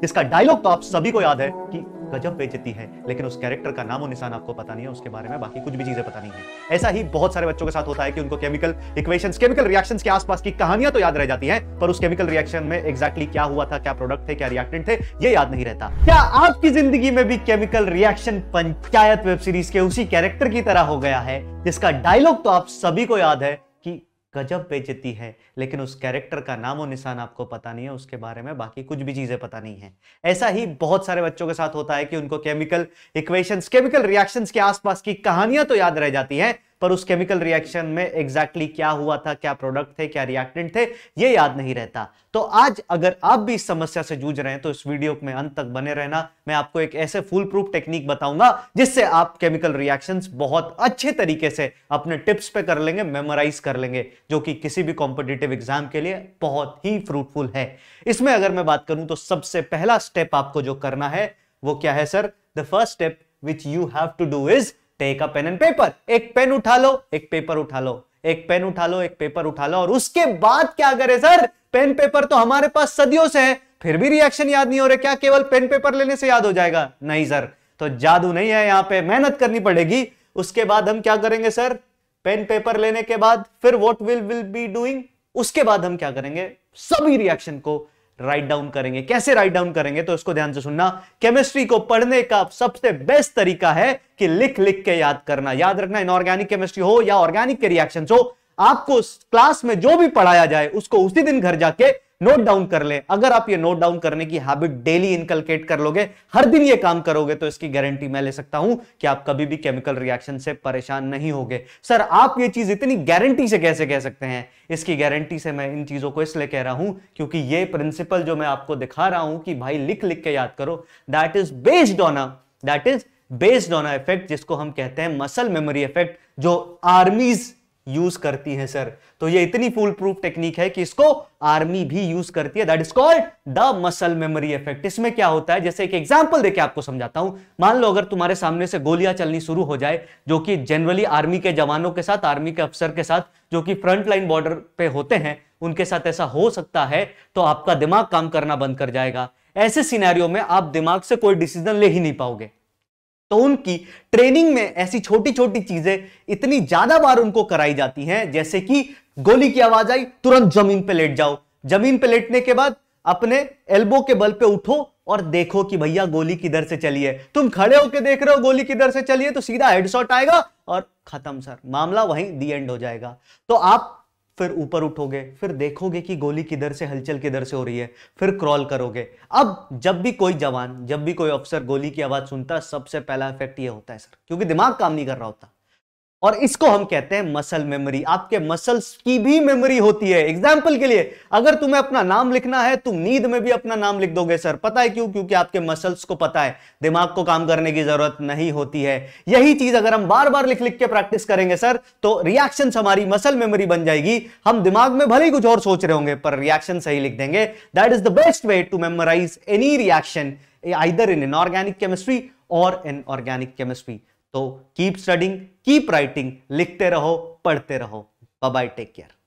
जिसका डायलॉग तो आप सभी को याद है कि गजब बेचती है लेकिन उस कैरेक्टर का नाम और निशान आपको पता नहीं है उसके बारे में बाकी कुछ भी चीजें पता नहीं है ऐसा ही बहुत सारे बच्चों के साथ होता है कि उनको केमिकल इक्वेशंस केमिकल रिएक्शंस के आसपास की कहानियां तो याद रह जाती हैं पर उस केमिकल रिएक्शन में exactly क्या हुआ था क्या प्रोडक्ट थे क्या रिएक्टेंट थे ये याद नहीं रहता क्या आपकी जिंदगी में भी chemical reaction Panchayat web series के उसी कैरेक्टर की तरह हो गया है जिसका डायलॉग तो आप सभी को याद है गजब बेचती है लेकिन उस कैरेक्टर का नाम और निशान आपको पता नहीं है उसके बारे में बाकी कुछ भी चीज़ें पता नहीं है ऐसा ही बहुत सारे बच्चों के साथ होता है कि उनको केमिकल इक्वेशंस केमिकल रिएक्शंस के आसपास की कहानियां तो याद रह जाती हैं पर उस केमिकल रिएक्शन में एग्जैक्टली exactly क्या हुआ था क्या प्रोडक्ट थे क्या रिएक्टेंट थे ये याद नहीं रहता तो आज अगर आप भी इस समस्या से जूझ रहे हैं तो इस वीडियो में अंत तक बने रहना मैं आपको एक ऐसे फुल प्रूफ टेक्निक बताऊंगा जिससे आप केमिकल रिएक्शन बहुत अच्छे तरीके से अपने टिप्स पे कर लेंगे मेमोराइज कर लेंगे जो कि किसी भी कॉम्पिटेटिव एग्जाम के लिए बहुत ही फ्रूटफुल है इसमें अगर मैं बात करूं तो सबसे पहला स्टेप आपको जो करना है वो क्या है sir the first step which you have to do is take a pen and paper एक पेन उठा लो एक पेपर उठा लो एक पेन उठा लो एक पेपर उठा लो और उसके बाद क्या करे सर पेन पेपर तो हमारे पास सदियों से है फिर भी रिएक्शन याद नहीं हो रहे क्या केवल पेन पेपर लेने से याद हो जाएगा नहीं सर तो जादू नहीं है यहां पे मेहनत करनी पड़ेगी उसके बाद हम क्या करेंगे सर पेन पेपर लेने के बाद फिर what will will be doing उसके बाद हम क्या करेंगे सभी रिएक्शन को राइट डाउन करेंगे कैसे राइट डाउन करेंगे तो इसको ध्यान से सुनना केमिस्ट्री को पढ़ने का सबसे बेस्ट तरीका है कि लिख लिख के याद करना याद रखना इनऑर्गेनिक केमिस्ट्री हो या ऑर्गेनिक के रिएक्शन हो आपको क्लास में जो भी पढ़ाया जाए उसको उसी दिन घर जाके नोट डाउन कर ले अगर आप ये नोट डाउन करने की हैबिट डेली इनकलकेट कर लोगे हर दिन ये काम करोगे तो इसकी गारंटी मैं ले सकता हूं कि आप कभी भी केमिकल रिएक्शन से परेशान नहीं होगे सर आप ये चीज इतनी गारंटी से कैसे कह सकते हैं इसकी गारंटी से मैं इन चीजों को इसलिए कह रहा हूं क्योंकि ये प्रिंसिपल जो मैं आपको दिखा रहा हूं कि भाई लिख लिख के याद करो that is based on that is based on a effect जिसको हम कहते हैं मसल मेमोरी इफेक्ट जो आर्मीज यूज करती है सर तो ये इतनी फुल प्रूफ टेक्निक है कि इसको आर्मी भी यूज करती है that is called the muscle memory effect इसमें क्या होता है जैसे एक एग्जांपल देके आपको समझाता हूं मान लो अगर तुम्हारे सामने से गोलियां चलनी शुरू हो जाए जो कि जनरली आर्मी के जवानों के साथ आर्मी के अफसर के साथ जो कि फ्रंट लाइन बॉर्डर पे होते हैं उनके साथ ऐसा हो सकता है तो आपका दिमाग काम करना बंद कर जाएगा ऐसे सिनेरियो में आप दिमाग से कोई डिसीजन ले ही नहीं पाओगे तो उनकी ट्रेनिंग में ऐसी छोटी छोटी चीजें इतनी ज्यादा बार उनको कराई जाती हैं जैसे कि गोली की आवाज आई तुरंत जमीन पर लेट जाओ जमीन पर लेटने के बाद अपने एल्बो के बल पे उठो और देखो कि भैया गोली किधर से चली है तुम खड़े होकर देख रहे हो गोली किधर से चली है तो सीधा हेडशॉट आएगा और खत्म सर मामला वहीं दी एंड हो जाएगा तो आप फिर ऊपर उठोगे फिर देखोगे कि गोली किधर से हलचल किधर से हो रही है फिर क्रॉल करोगे अब जब भी कोई जवान जब भी कोई अफसर गोली की आवाज़ सुनता है सबसे पहला इफेक्ट ये होता है सर क्योंकि दिमाग काम नहीं कर रहा होता और इसको हम कहते हैं मसल मेमोरी आपके मसल्स की भी मेमोरी होती है एग्जाम्पल के लिए अगर तुम्हें अपना नाम लिखना है तुम नींद में भी अपना नाम लिख दोगे सर पता है क्यों क्योंकि आपके मसल्स को पता है दिमाग को काम करने की जरूरत नहीं होती है यही चीज अगर हम बार बार लिख लिख के प्रैक्टिस करेंगे सर तो रिएक्शन हमारी मसल मेमोरी बन जाएगी हम दिमाग में भले ही कुछ और सोच रहे होंगे पर रिएक्शन सही लिख देंगे that is the best way to memorize any reaction either in inorganic chemistry और इन ऑर्गेनिक केमिस्ट्री तो कीप स्टडिंग कीप राइटिंग लिखते रहो पढ़ते रहो बाय टेक केयर